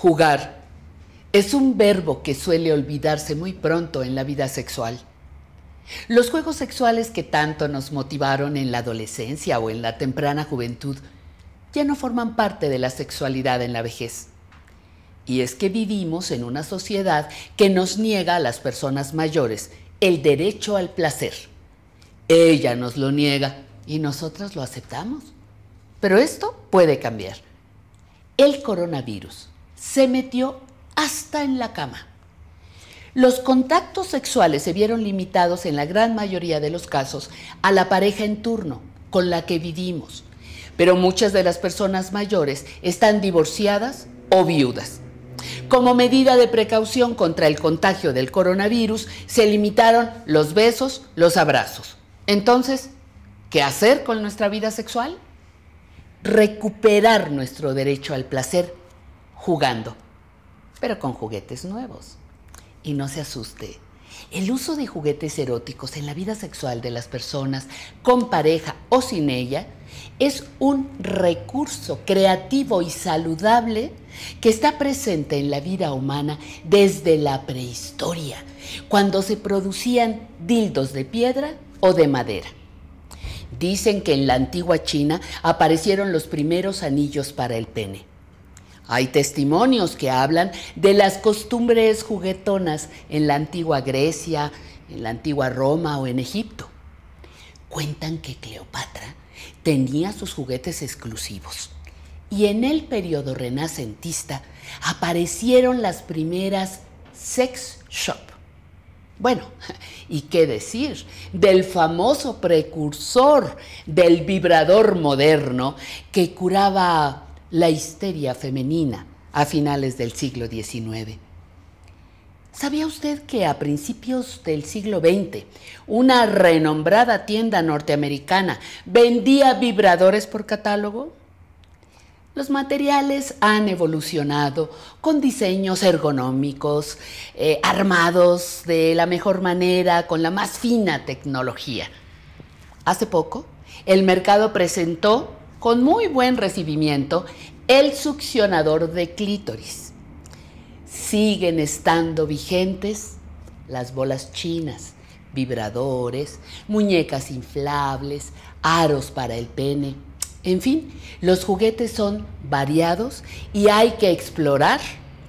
Jugar es un verbo que suele olvidarse muy pronto en la vida sexual. Los juegos sexuales que tanto nos motivaron en la adolescencia o en la temprana juventud ya no forman parte de la sexualidad en la vejez. Y es que vivimos en una sociedad que nos niega a las personas mayores el derecho al placer. Ella nos lo niega y nosotras lo aceptamos. Pero esto puede cambiar. El coronavirus se metió hasta en la cama. Los contactos sexuales se vieron limitados en la gran mayoría de los casos a la pareja en turno con la que vivimos, pero muchas de las personas mayores están divorciadas o viudas. Como medida de precaución contra el contagio del coronavirus, se limitaron los besos, los abrazos. Entonces, ¿qué hacer con nuestra vida sexual? Recuperar nuestro derecho al placer jugando, pero con juguetes nuevos. Y no se asuste, el uso de juguetes eróticos en la vida sexual de las personas, con pareja o sin ella, es un recurso creativo y saludable que está presente en la vida humana desde la prehistoria, cuando se producían dildos de piedra o de madera. Dicen que en la antigua China aparecieron los primeros anillos para el pene. Hay testimonios que hablan de las costumbres juguetonas en la antigua Grecia, en la antigua Roma o en Egipto. Cuentan que Cleopatra tenía sus juguetes exclusivos y en el periodo renacentista aparecieron las primeras sex shop. Bueno, ¿y qué decir del famoso precursor del vibrador moderno que curaba la histeria femenina a finales del siglo XIX. ¿Sabía usted que a principios del siglo XX una renombrada tienda norteamericana vendía vibradores por catálogo? Los materiales han evolucionado con diseños ergonómicos, eh, armados de la mejor manera, con la más fina tecnología. Hace poco, el mercado presentó con muy buen recibimiento el succionador de clítoris. Siguen estando vigentes las bolas chinas, vibradores, muñecas inflables, aros para el pene. En fin, los juguetes son variados y hay que explorar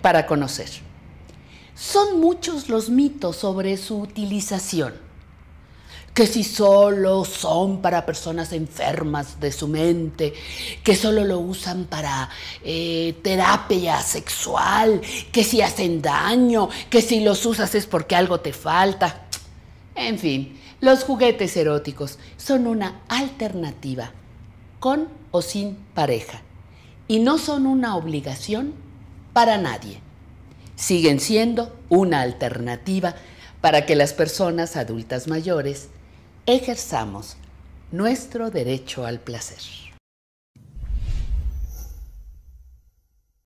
para conocer. Son muchos los mitos sobre su utilización que si solo son para personas enfermas de su mente, que solo lo usan para eh, terapia sexual, que si hacen daño, que si los usas es porque algo te falta. En fin, los juguetes eróticos son una alternativa, con o sin pareja, y no son una obligación para nadie. Siguen siendo una alternativa para que las personas adultas mayores ejerzamos nuestro derecho al placer.